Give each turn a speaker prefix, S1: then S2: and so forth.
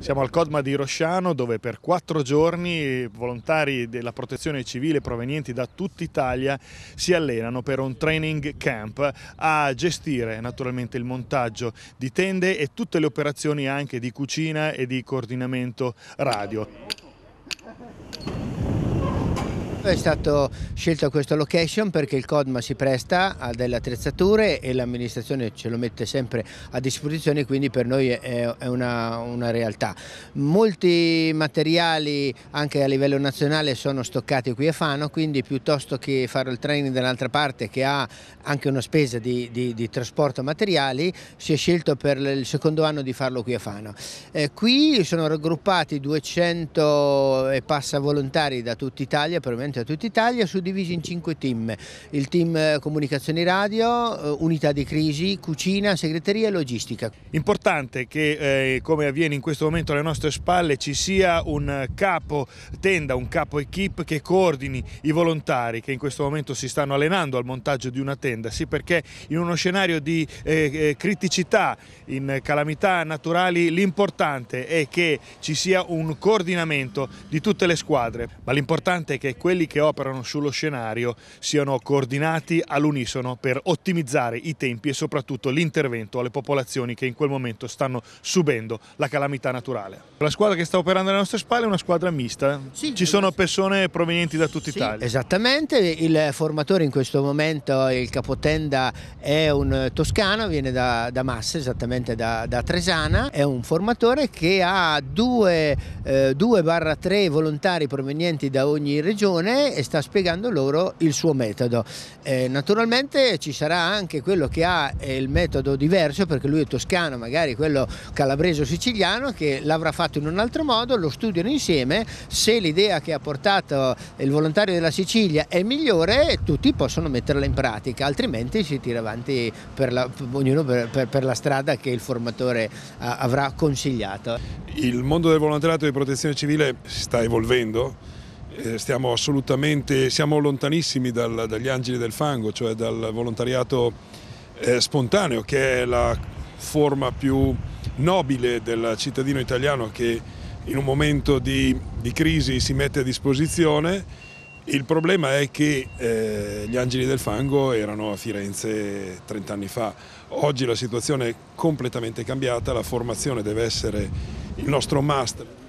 S1: Siamo al Codma di Rosciano dove per quattro giorni volontari della protezione civile provenienti da tutta Italia si allenano per un training camp a gestire naturalmente il montaggio di tende e tutte le operazioni anche di cucina e di coordinamento radio
S2: è stato scelto questo location perché il CODMA si presta a delle attrezzature e l'amministrazione ce lo mette sempre a disposizione quindi per noi è, una, una realtà. Molti materiali anche a livello nazionale sono stoccati qui a Fano quindi piuttosto che fare il training dall'altra parte che ha anche una spesa di, di, di, trasporto materiali si è scelto per il secondo anno di farlo qui a Fano. Eh, qui sono raggruppati 200 e passa volontari da tutta Italia, probabilmente da tutta Italia suddivisi in cinque team, il team eh, comunicazioni radio, eh, unità di crisi, cucina, segreteria e logistica. Importante
S1: che eh, come avviene in questo momento alle nostre spalle ci sia un capo tenda, un capo equip che coordini i volontari che in questo momento si stanno allenando al montaggio di una tenda, sì perché in uno scenario di eh, eh criticità, in calamità naturali l'importante è che ci sia un coordinamento di tutte le squadre, ma l'importante è che quelli quelli che operano sullo scenario siano coordinati all'unisono per ottimizzare i tempi e soprattutto l'intervento alle popolazioni che in quel momento stanno subendo la
S2: calamità naturale.
S1: La squadra che sta operando alle nostre spalle è una squadra mista, eh? sì, ci sono persone provenienti da tutta sì, Italia.
S2: Esattamente, il formatore in questo momento, il capotenda è un toscano, viene da, da Massa, esattamente da, da, Tresana, è un formatore che ha 2-3 eh, volontari provenienti da ogni regione giovane e sta spiegando loro il suo metodo. Eh, naturalmente ci sarà anche quello che ha eh, il metodo diverso perché lui è toscano, magari quello calabrese o siciliano che l'avrà fatto in un altro modo, lo studiano insieme, se l'idea che ha portato il volontario della Sicilia è migliore tutti possono metterla in pratica, altrimenti si tira avanti per la, ognuno per, per, per la strada che il formatore eh, avrà consigliato.
S3: Il mondo del volontariato di protezione civile si sta evolvendo eh, stiamo assolutamente, siamo lontanissimi dal, dagli angeli del fango, cioè dal volontariato eh, spontaneo che è la forma più nobile del cittadino italiano che in un momento di, di crisi si mette a disposizione. Il problema è che eh, gli angeli del fango erano a Firenze 30 anni fa, oggi la situazione è completamente cambiata, la formazione deve essere il nostro master.